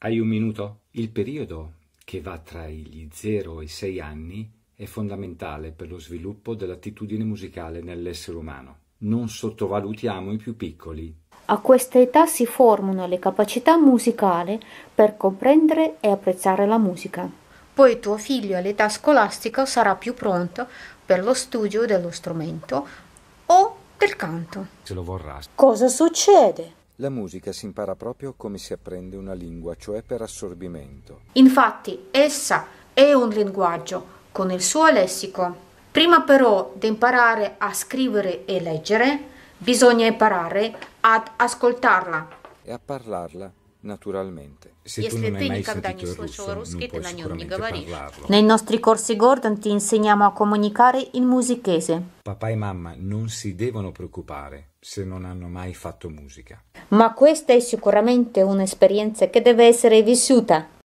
Hai un minuto? Il periodo che va tra gli 0 e i 6 anni è fondamentale per lo sviluppo dell'attitudine musicale nell'essere umano. Non sottovalutiamo i più piccoli. A questa età si formano le capacità musicali per comprendere e apprezzare la musica. Poi tuo figlio all'età scolastica sarà più pronto per lo studio dello strumento o del canto. Se lo vorrà. Cosa succede? La musica si impara proprio come si apprende una lingua, cioè per assorbimento. Infatti, essa è un linguaggio con il suo lessico. Prima però di imparare a scrivere e leggere, bisogna imparare ad ascoltarla e a parlarla Naturalmente. Se tu non hai mai sentito il russo, non puoi sicuramente parlarlo. Nei nostri corsi Gordon ti insegniamo a comunicare in musichese. Papà e mamma non si devono preoccupare se non hanno mai fatto musica. Ma questa è sicuramente un'esperienza che deve essere vissuta.